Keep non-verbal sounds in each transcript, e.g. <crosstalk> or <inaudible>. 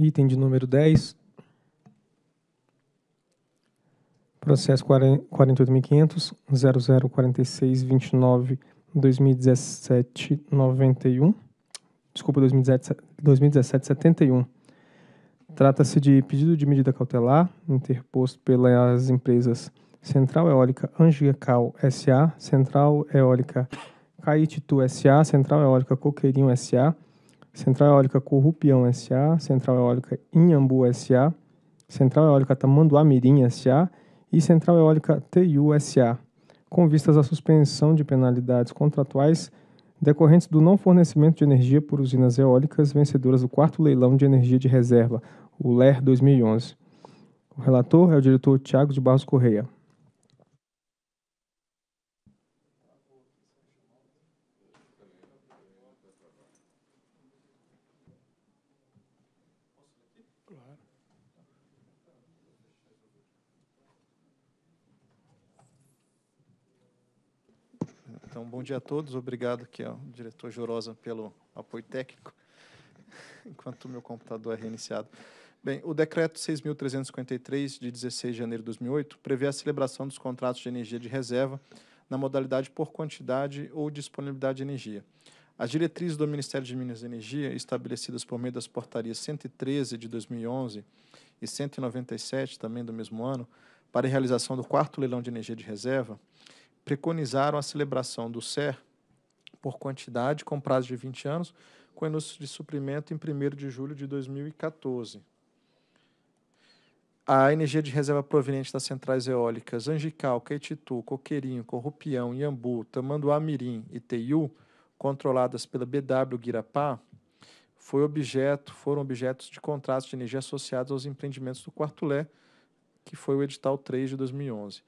Item de número 10. Processo 48.500.0046.29.2017.91. Desculpa, 2017 Trata-se de pedido de medida cautelar interposto pelas empresas Central Eólica Angical S.A., Central Eólica Caetitu S.A., Central Eólica Coqueirinho S.A., Central Eólica Corrupião S.A., Central Eólica Inhambu S.A., Central Eólica Tamanduá Mirim S.A. e Central Eólica TU S.A., com vistas à suspensão de penalidades contratuais decorrentes do não fornecimento de energia por usinas eólicas vencedoras do quarto leilão de energia de reserva, o LER 2011. O relator é o diretor Tiago de Barros Correia. bom dia a todos. Obrigado aqui ao diretor Jorosa pelo apoio técnico, <laughs> enquanto o meu computador é reiniciado. Bem, o decreto 6.353, de 16 de janeiro de 2008, prevê a celebração dos contratos de energia de reserva na modalidade por quantidade ou disponibilidade de energia. As diretrizes do Ministério de Minas e Energia, estabelecidas por meio das portarias 113 de 2011 e 197, também do mesmo ano, para a realização do quarto leilão de energia de reserva, preconizaram a celebração do SER por quantidade, com prazo de 20 anos, com anúncio de suprimento em 1 de julho de 2014. A energia de reserva proveniente das centrais eólicas Angical, Caetitu, Coqueirinho, Corrupião, Iambu, Tamanduá Mirim e Teiu, controladas pela BW Guirapá, foi objeto, foram objetos de contratos de energia associados aos empreendimentos do Quartulé, que foi o edital 3 de 2011.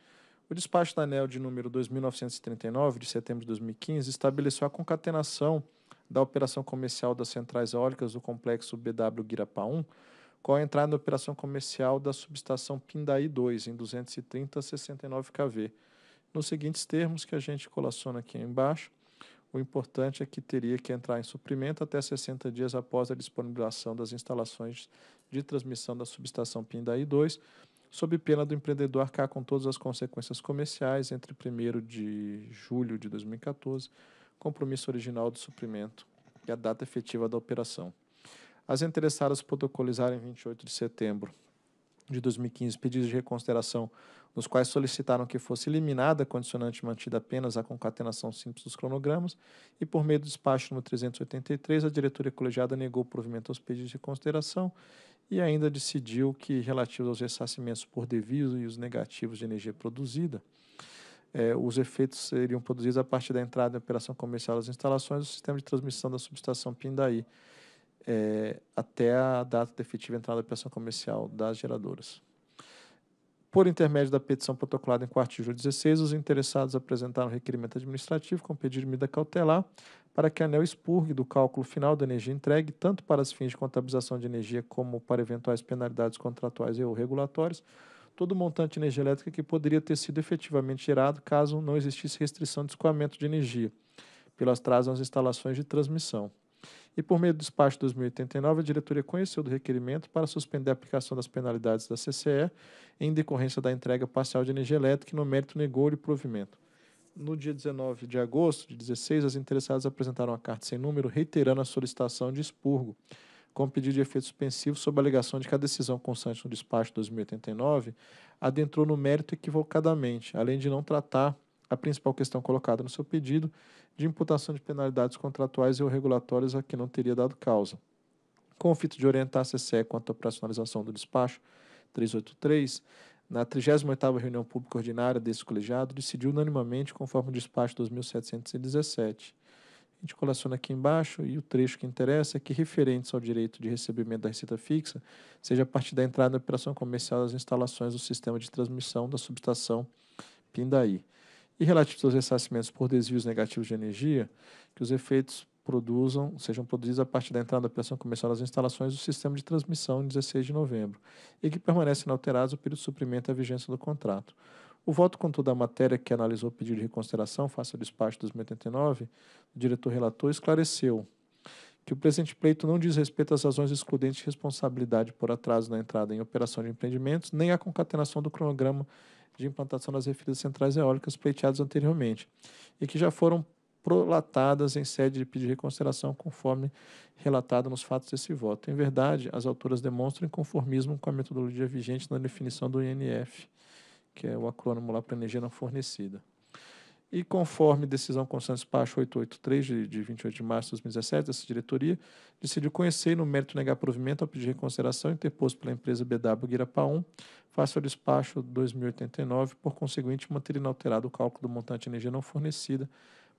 O despacho da ANEL de número 2939, de setembro de 2015, estabeleceu a concatenação da operação comercial das centrais eólicas do complexo BW Guirapá 1 com a entrada na operação comercial da subestação Pindaí 2, em 230 69 kV. Nos seguintes termos que a gente colaciona aqui embaixo, o importante é que teria que entrar em suprimento até 60 dias após a disponibilização das instalações de transmissão da subestação Pindaí 2, sob pena do empreendedor arcar com todas as consequências comerciais entre 1 de julho de 2014, compromisso original do suprimento e a data efetiva da operação. As interessadas protocolizaram em 28 de setembro de 2015 pedidos de reconsideração, nos quais solicitaram que fosse eliminada a condicionante mantida apenas a concatenação simples dos cronogramas, e por meio do despacho número 383, a diretoria colegiada negou o provimento aos pedidos de reconsideração e ainda decidiu que, relativos aos ressarcimentos por devido e os negativos de energia produzida, é, os efeitos seriam produzidos a partir da entrada em operação comercial das instalações do sistema de transmissão da subestação Pindaí, é, até a data da efetiva entrada em operação comercial das geradoras. Por intermédio da petição protocolada em 4 de julho 16, os interessados apresentaram requerimento administrativo com pedido de medida cautelar para que a ANEL expurgue do cálculo final da energia entregue, tanto para os fins de contabilização de energia como para eventuais penalidades contratuais ou regulatórias, todo o montante de energia elétrica que poderia ter sido efetivamente gerado caso não existisse restrição de escoamento de energia pelas trazas nas instalações de transmissão e, por meio do despacho 2089, a diretoria conheceu do requerimento para suspender a aplicação das penalidades da CCE em decorrência da entrega parcial de energia elétrica e, no mérito, negou-lhe provimento. No dia 19 de agosto de 16, as interessadas apresentaram a carta sem número, reiterando a solicitação de expurgo, com pedido de efeito suspensivo sob a alegação de que a decisão constante no despacho 2089 adentrou no mérito equivocadamente, além de não tratar a principal questão colocada no seu pedido de imputação de penalidades contratuais ou regulatórias a que não teria dado causa. Com o fito de orientar a CCE quanto à operacionalização do despacho 383, na 38ª reunião pública ordinária desse colegiado, decidiu unanimamente conforme o despacho 2717. A gente coleciona aqui embaixo e o trecho que interessa é que referentes ao direito de recebimento da receita fixa seja a partir da entrada na operação comercial das instalações do sistema de transmissão da subestação Pindaí e relativos aos ressarcimentos por desvios negativos de energia, que os efeitos produzam, sejam produzidos a partir da entrada da operação comercial nas instalações do sistema de transmissão em 16 de novembro, e que permanecem inalterados o período de suprimento à vigência do contrato. O voto, contudo, da matéria que analisou o pedido de reconsideração face ao despacho de 2089, o diretor relator esclareceu que o presente pleito não diz respeito às razões excludentes de responsabilidade por atraso na entrada em operação de empreendimentos, nem à concatenação do cronograma de implantação das referidas centrais eólicas pleiteados anteriormente e que já foram prolatadas em sede de pedido de reconsideração, conforme relatado nos fatos desse voto. Em verdade, as autoras demonstram inconformismo com a metodologia vigente na definição do INF, que é o acrônimo lá para energia não fornecida. E conforme decisão constante despacho 883, de, de 28 de março de 2017, dessa diretoria, decidiu conhecer e, no mérito, negar provimento ao pedido de reconsideração interposto pela empresa BW Guirapá 1, face ao despacho 2089, por conseguinte, manter inalterado o cálculo do montante de energia não fornecida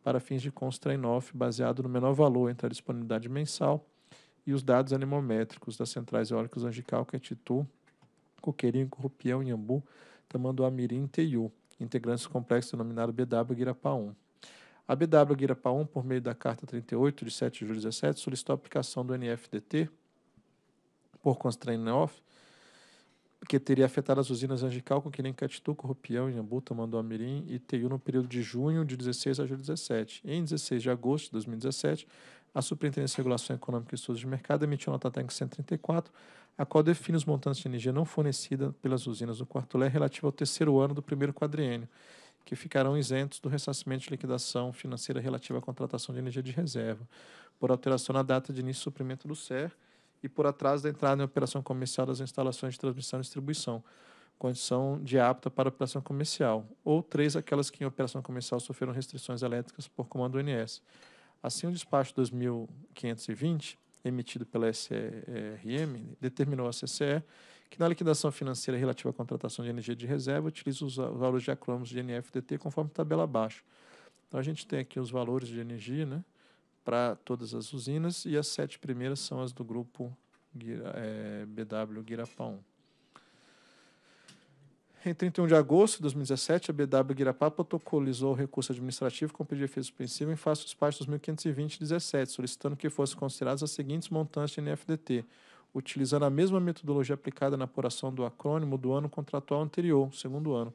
para fins de consta off, baseado no menor valor entre a disponibilidade mensal e os dados animométricos das centrais eólicas Angical, Quetitu, é Coqueirinho, Corrupião, Iambu, Tamanduá, Mirim e Teiú integrantes do complexo denominado BW Guirapá 1. A BW Guirapá 1, por meio da Carta 38, de 7 de julho de 2017 solicitou a aplicação do NFDT por constraint off, que teria afetado as usinas Angical, Coquilim, Catituco, Ropião, Inhambu, Tamanduamirim e Teiu no período de junho de 16 a julho de 2017 Em 16 de agosto de 2017, a Superintendência de Regulação Econômica e Estudos de Mercado emitiu nota técnica 134, a qual define os montantes de energia não fornecida pelas usinas do Quartolé relativa ao terceiro ano do primeiro quadriênio, que ficarão isentos do ressarcimento de liquidação financeira relativa à contratação de energia de reserva, por alteração na data de início do suprimento do SER e por atraso da entrada em operação comercial das instalações de transmissão e distribuição, condição de apta para operação comercial, ou três aquelas que em operação comercial sofreram restrições elétricas por comando do NS Assim, o despacho 2520, emitido pela SRM, determinou à CCE que na liquidação financeira relativa à contratação de energia de reserva utiliza os valores de acrônomos de NFDT conforme tabela abaixo. Então, a gente tem aqui os valores de energia né, para todas as usinas e as sete primeiras são as do grupo é, eh, BW Guirapão 1. Em 31 de agosto de 2017, a BW Guirapá protocolizou o recurso administrativo com pedido de efeito suspensivo em face dos partes 2520-17, solicitando que fossem considerados as seguintes montantes de NFDT, utilizando a mesma metodologia aplicada na apuração do acrônimo do ano contratual anterior, segundo ano.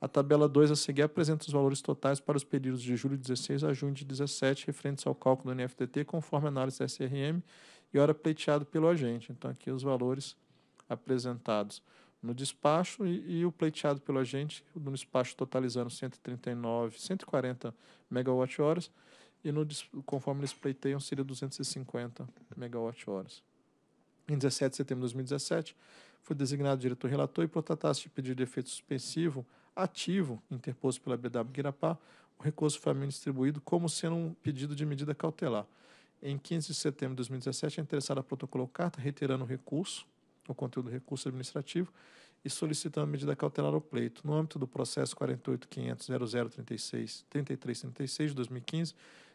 A tabela 2 a seguir apresenta os valores totais para os períodos de julho de 16 a junho de 17, referentes ao cálculo do NFDT, conforme a análise da SRM e hora pleiteado pelo agente. Então, aqui os valores apresentados no despacho e, e, o pleiteado pelo agente no despacho totalizando 139, 140 megawatt-horas e no, conforme eles pleiteiam seria 250 megawatt-horas. Em 17 de setembro de 2017, foi designado diretor relator e protatasse de pedido de efeito suspensivo ativo interposto pela BW Guirapá, o recurso foi a mim distribuído como sendo um pedido de medida cautelar. Em 15 de setembro de 2017, é a interessada protocolou carta reiterando o recurso no conteúdo do recurso administrativo e solicitando medida cautelar ao pleito. No âmbito do processo 48.500.0036.3336 de 2015,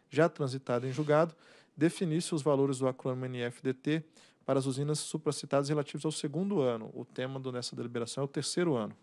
já transitado em julgado, definisse os valores do acrônimo NFDT para as usinas supracitadas relativos ao segundo ano. O tema do, nessa deliberação é o terceiro ano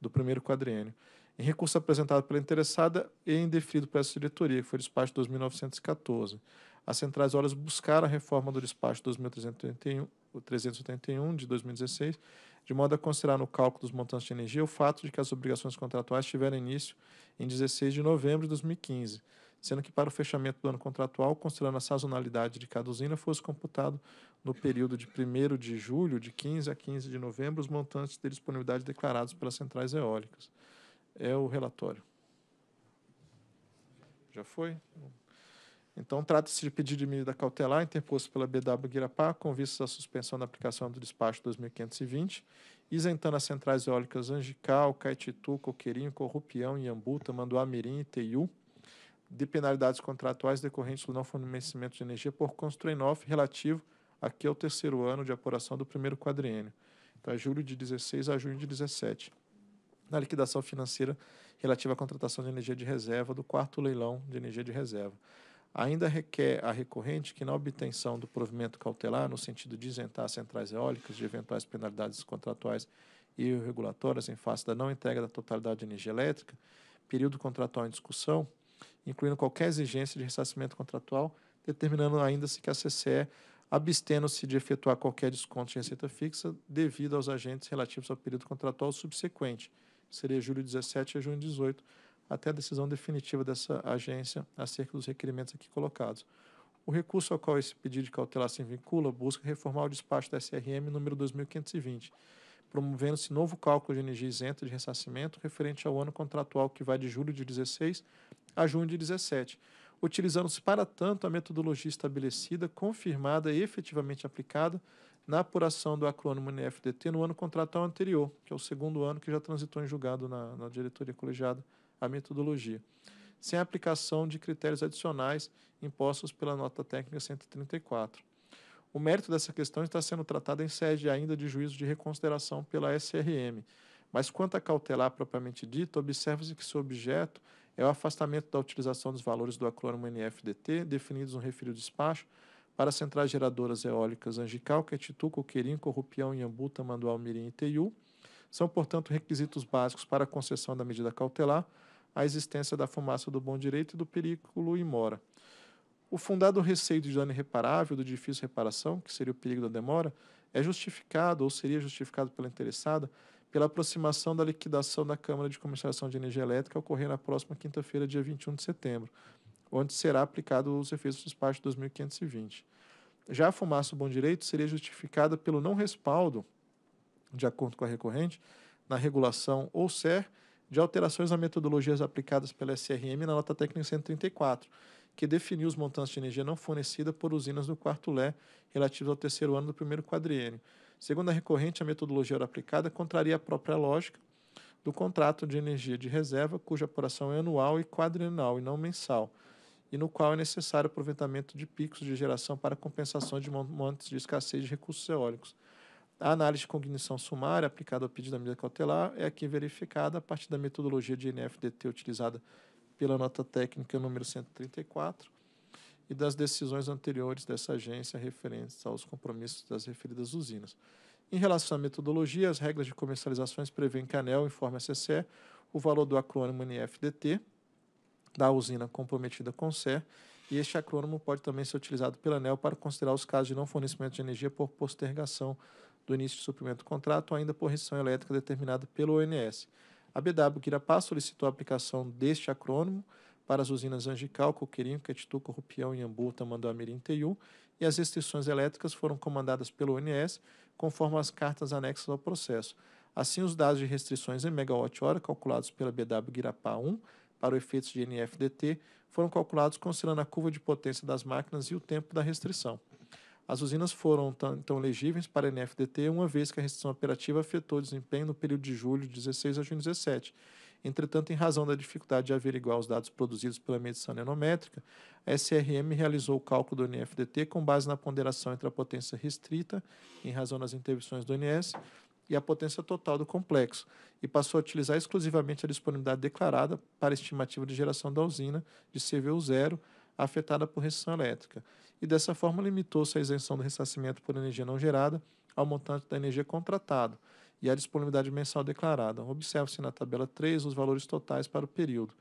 do primeiro quadriênio. Em recurso apresentado pela interessada e indeferido para essa diretoria, que foi despacho 2914. As centrais horas buscaram a reforma do despacho 2381, 381 de 2016, de modo a considerar no cálculo dos montantes de energia o fato de que as obrigações contratuais tiveram início em 16 de novembro de 2015, sendo que para o fechamento do ano contratual, considerando a sazonalidade de cada usina, fosse computado no período de 1 de julho, de 15 a 15 de novembro, os montantes de disponibilidade declarados pelas centrais eólicas. É o relatório. Já foi? Então, trata-se de pedido de medida cautelar interposto pela BW Guirapá com vistas à suspensão da aplicação do despacho 2520, isentando as centrais eólicas Angical, Caetitu, Coqueirinho, Corrupião, Iambu, Tamanduá, Mirim e Teiu de penalidades contratuais decorrentes do não fornecimento de energia por Constrenov relativo aqui ao terceiro ano de apuração do primeiro quadriênio, então é julho de 16 a junho de 17, na liquidação financeira relativa à contratação de energia de reserva do quarto leilão de energia de reserva ainda requer a recorrente que, na obtenção do provimento cautelar, no sentido de isentar as centrais eólicas de eventuais penalidades contratuais e regulatórias em face da não entrega da totalidade de energia elétrica, período contratual em discussão, incluindo qualquer exigência de ressarcimento contratual, determinando ainda-se que a CCE abstendo-se de efetuar qualquer desconto de receita fixa devido aos agentes relativos ao período contratual subsequente, seria julho 17 a junho 18, até a decisão definitiva dessa agência acerca dos requerimentos aqui colocados. O recurso ao qual esse pedido de cautelar se vincula busca reformar o despacho da SRM número 2520, promovendo-se novo cálculo de energia isenta de ressarcimento referente ao ano contratual que vai de julho de 16 a junho de 17, utilizando-se para tanto a metodologia estabelecida, confirmada e efetivamente aplicada na apuração do acrônimo NFDT no ano contratual anterior, que é o segundo ano que já transitou em julgado na, na diretoria colegiada a metodologia, sem aplicação de critérios adicionais impostos pela nota técnica 134. O mérito dessa questão está sendo tratado em sede ainda de juízo de reconsideração pela SRM, mas quanto à cautelar propriamente dita, observa-se que seu objeto é o afastamento da utilização dos valores do acrônimo NFDT, definidos no referido despacho, para centrais geradoras eólicas Angical, Quetitu, é Coqueirinho, Corrupião, Iambu, Tamanduá, Mirim e Teiu. São, portanto, requisitos básicos para a concessão da medida cautelar, a existência da fumaça do bom direito e do e imora. O fundado receio de dano irreparável, do difícil reparação, que seria o perigo da demora, é justificado ou seria justificado pela interessada pela aproximação da liquidação da Câmara de Comercialização de Energia Elétrica ocorrer na próxima quinta-feira, dia 21 de setembro, onde será aplicado os efeitos do despacho 2520. Já a fumaça do bom direito seria justificada pelo não respaldo, de acordo com a recorrente, na regulação ou SER, de alterações a metodologias aplicadas pela SRM na nota técnica 134, que definiu os montantes de energia não fornecida por usinas do quarto Lé relativos ao terceiro ano do primeiro quadriênio. Segundo a recorrente, a metodologia era aplicada contraria a própria lógica do contrato de energia de reserva, cuja apuração é anual e quadrienal e não mensal, e no qual é necessário aproveitamento de picos de geração para compensação de montantes de escassez de recursos eólicos. A análise de cognição sumária aplicada ao pedido da medida cautelar é aqui verificada a partir da metodologia de NFDT utilizada pela nota técnica número 134 e das decisões anteriores dessa agência referentes aos compromissos das referidas usinas. Em relação à metodologia, as regras de comercializações prevêem que a ANEL informe a CCE o valor do acrônimo NFDT da usina comprometida com CER e este acrônimo pode também ser utilizado pela ANEL para considerar os casos de não fornecimento de energia por postergação do início de suprimento do contrato, ainda por restrição elétrica determinada pelo ONS. A BW Guirapá solicitou a aplicação deste acrônimo para as usinas Angical, Coqueirinho, Quetitu, Corrupião, Iambu, Tamanduamirim e Teiu, e as restrições elétricas foram comandadas pelo ONS, conforme as cartas anexas ao processo. Assim, os dados de restrições em megawatt-hora calculados pela BW Guirapá 1 para efeitos de NFDT foram calculados considerando a curva de potência das máquinas e o tempo da restrição. As usinas foram, então, elegíveis para a NFDT, uma vez que a restrição operativa afetou o desempenho no período de julho de 16 a junho de 17. Entretanto, em razão da dificuldade de averiguar os dados produzidos pela medição nanométrica, a SRM realizou o cálculo do NFDT com base na ponderação entre a potência restrita, em razão das intervenções do NS, e a potência total do complexo, e passou a utilizar exclusivamente a disponibilidade declarada para a estimativa de geração da usina de CV0 afetada por restrição elétrica, e dessa forma limitou-se a isenção do ressarcimento por energia não gerada ao montante da energia contratado e à disponibilidade mensal declarada. Observe-se na tabela 3 os valores totais para o período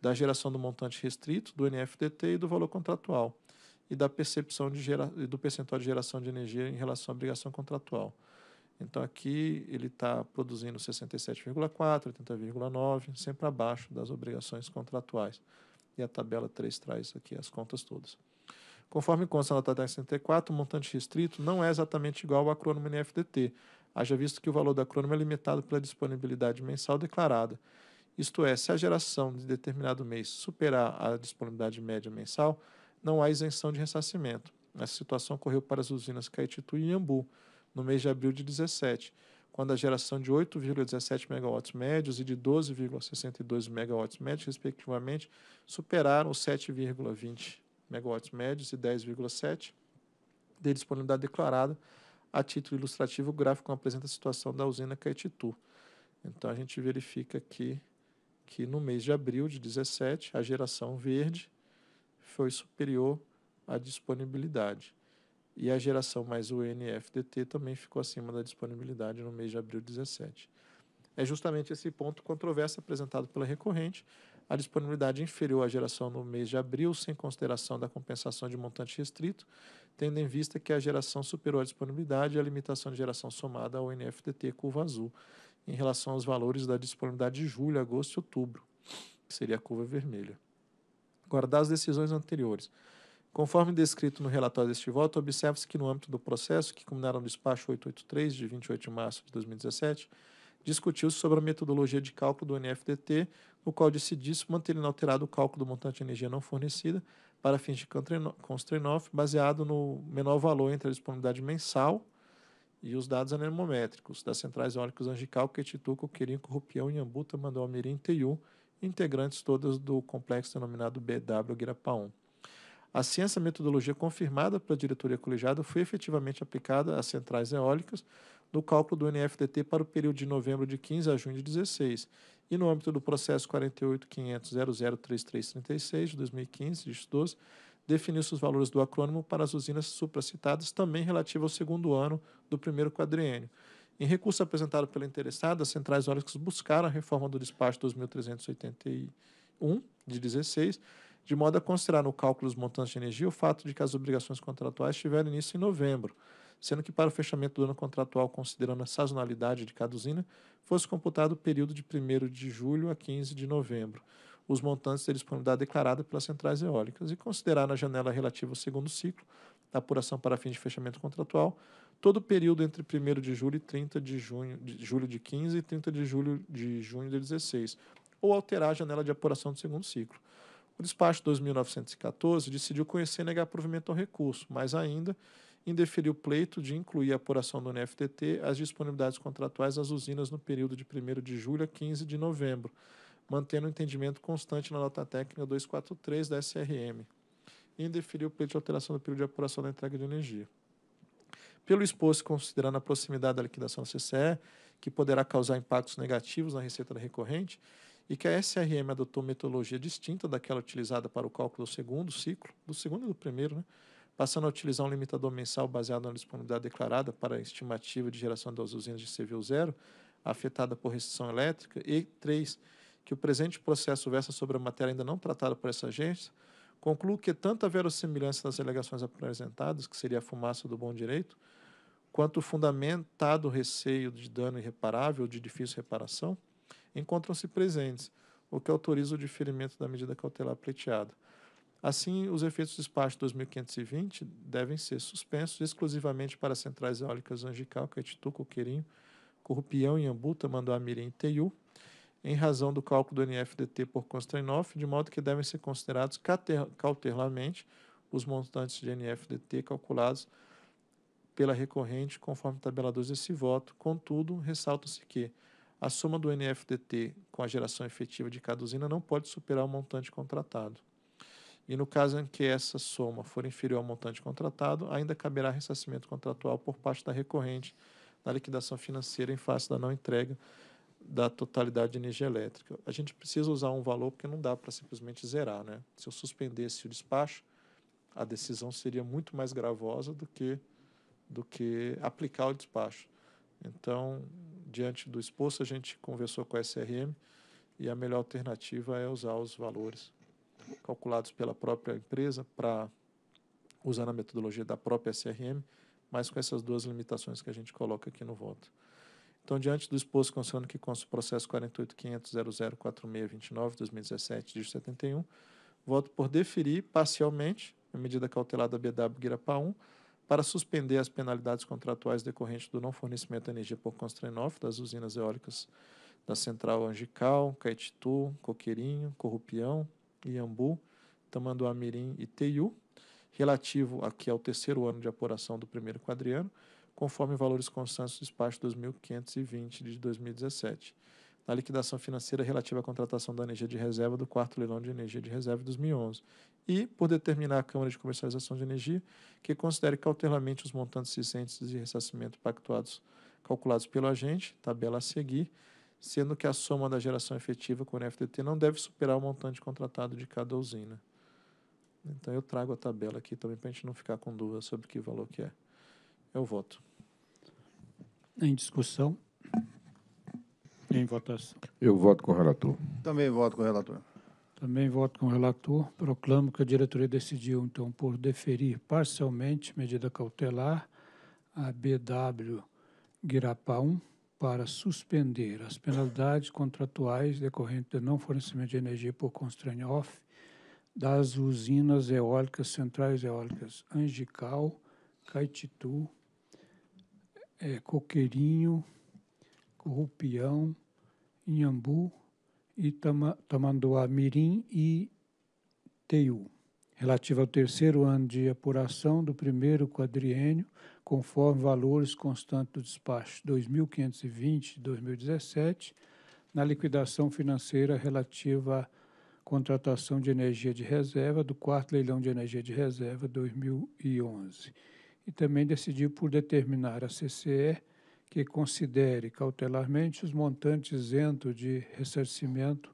da geração do montante restrito, do NFDT e do valor contratual, e da percepção de gera, do percentual de geração de energia em relação à obrigação contratual. Então aqui ele está produzindo 67,4, 80,9, sempre abaixo das obrigações contratuais e a tabela 3 traz aqui as contas todas. Conforme consta na tabela 64, o montante restrito não é exatamente igual ao acrônimo NFDT, haja visto que o valor do acrônimo é limitado pela disponibilidade mensal declarada. Isto é, se a geração de determinado mês superar a disponibilidade média mensal, não há isenção de ressarcimento. Essa situação ocorreu para as usinas Caetitu e Iambu, no mês de abril de 2017 quando a geração de 8,17 MW médios e de 12,62 MW médios, respectivamente, superaram os 7,20 MW médios e 10,7 de disponibilidade declarada. A título ilustrativo, o gráfico apresenta a situação da usina Caetitu. Então, a gente verifica aqui que no mês de abril de 17, a geração verde foi superior à disponibilidade. E a geração mais o NFDT também ficou acima da disponibilidade no mês de abril de 17. É justamente esse ponto controverso apresentado pela recorrente. A disponibilidade inferior à geração no mês de abril, sem consideração da compensação de montante restrito, tendo em vista que a geração superou a disponibilidade e a limitação de geração somada ao NFDT curva azul, em relação aos valores da disponibilidade de julho, agosto e outubro, que seria a curva vermelha. Agora das decisões anteriores. Conforme descrito no relatório deste voto, observa-se que no âmbito do processo, que culminaram no despacho 883, de 28 de março de 2017, discutiu-se sobre a metodologia de cálculo do NFDT, no qual decidiu-se manter inalterado o cálculo do montante de energia não fornecida para fins de constrain-off, baseado no menor valor entre a disponibilidade mensal e os dados anemométricos das centrais eólicas Angical, Quetituco, Quirinco, Rupião, Iambuta, Mandualmirim e Teiú, integrantes todas do complexo denominado BW Guirapá 1. Assim, essa metodologia confirmada pela diretoria colegiada foi efetivamente aplicada às centrais eólicas no cálculo do NFDT para o período de novembro de 15 a junho de 16 e no âmbito do processo 48.500.003336 de 2015, dígito 12, definiu-se os valores do acrônimo para as usinas supracitadas, também relativo ao segundo ano do primeiro quadriênio. Em recurso apresentado pela interessada, as centrais eólicas buscaram a reforma do despacho 2381, de 16, de modo a considerar no cálculo dos montantes de energia o fato de que as obrigações contratuais tiveram início em novembro, sendo que para o fechamento do ano contratual, considerando a sazonalidade de cada usina, fosse computado o período de 1 de julho a 15 de novembro, os montantes da disponibilidade declarada pelas centrais eólicas, e considerar na janela relativa ao segundo ciclo, da apuração para fins de fechamento contratual, todo o período entre 1 de julho e 30 de junho de, julho de 15 e 30 de julho de junho de 16, ou alterar a janela de apuração do segundo ciclo. O despacho 2914 decidiu conhecer e negar provimento ao recurso, mas ainda indeferiu o pleito de incluir a apuração do NFTT as disponibilidades contratuais das usinas no período de 1 de julho a 15 de novembro, mantendo o um entendimento constante na nota técnica 243 da SRM, e indeferiu o pleito de alteração do período de apuração da entrega de energia. Pelo exposto, considerando a proximidade da liquidação da CCE, que poderá causar impactos negativos na receita recorrente, e que a SRM adotou metodologia distinta daquela utilizada para o cálculo do segundo ciclo, do segundo e do primeiro, né? passando a utilizar um limitador mensal baseado na disponibilidade declarada para a estimativa de geração das usinas de CVU zero, afetada por restrição elétrica, e três que o presente processo versa sobre a matéria ainda não tratada por essa agência, concluo que tanto a verossimilhança das alegações apresentadas, que seria a fumaça do bom direito, quanto o fundamentado receio de dano irreparável de difícil reparação, encontram-se presentes, o que autoriza o diferimento da medida cautelar pleiteada. Assim, os efeitos do despacho 2520 devem ser suspensos exclusivamente para centrais eólicas Angical, Caetitu, Coqueirinho, Corrupião, Iambu, Tamanduá, Mirim e Teiu, em razão do cálculo do NFDT por Constrainoff, de modo que devem ser considerados cautelarmente os montantes de NFDT calculados pela recorrente conforme o tabelador desse voto. Contudo, ressalta-se que a soma do NFDT com a geração efetiva de cada usina não pode superar o montante contratado. E no caso em que essa soma for inferior ao montante contratado, ainda caberá ressarcimento contratual por parte da recorrente na liquidação financeira em face da não entrega da totalidade de energia elétrica. A gente precisa usar um valor porque não dá para simplesmente zerar, né? Se eu suspendesse o despacho, a decisão seria muito mais gravosa do que do que aplicar o despacho. Então, diante do exposto, a gente conversou com a SRM e a melhor alternativa é usar os valores calculados pela própria empresa para usar a metodologia da própria SRM, mas com essas duas limitações que a gente coloca aqui no voto. Então, diante do exposto considerando que consta o processo 48.500.004629/2017, dígito 71, voto por deferir parcialmente a medida cautelar da BW girapa 1 para suspender as penalidades contratuais decorrentes do não fornecimento de energia por constrenófilo das usinas eólicas da Central Angical, Caetitu, Coqueirinho, Corrupião, Iambu, Tamanduamirim e Teiu, relativo aqui ao é terceiro ano de apuração do primeiro quadriano, conforme valores constantes do despacho 2520 de 2017, na liquidação financeira relativa à contratação da energia de reserva do quarto leilão de energia de reserva de 2011 e por determinar a Câmara de Comercialização de Energia que considere cautelamente os montantes existentes de ressarcimento pactuados calculados pelo agente, tabela a seguir, sendo que a soma da geração efetiva com o FDT não deve superar o montante contratado de cada usina. Então eu trago a tabela aqui também para a gente não ficar com dúvida sobre que valor que é. Eu voto. Em discussão? Em votação? Eu voto com o relator. Também voto com o relator. Também voto com o relator. Proclamo que a diretoria decidiu, então, por deferir parcialmente medida cautelar a BW Guirapá 1 para suspender as penalidades contratuais decorrentes do não fornecimento de energia por constraint off das usinas eólicas, centrais eólicas Angical, Caetitu, é, eh, Coqueirinho, Corrupião, Inhambu e Tamanduá Mirim e Teiu, relativa ao terceiro ano de apuração do primeiro quadriênio, conforme valores constantes do despacho 2520-2017, na liquidação financeira relativa à contratação de energia de reserva do quarto leilão de energia de reserva 2011. E também decidiu por determinar a CCE que considere cautelarmente os montantes isentos de ressarcimento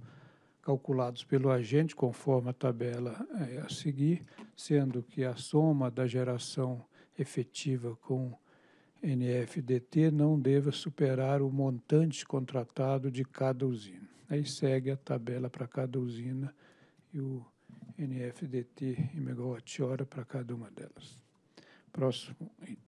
calculados pelo agente conforme a tabela eh, a seguir, sendo que a soma da geração efetiva com NFDT não deva superar o montante contratado de cada usina. Aí segue a tabela para cada usina e o NFDT em megawatt-hora para cada uma delas. Próximo item.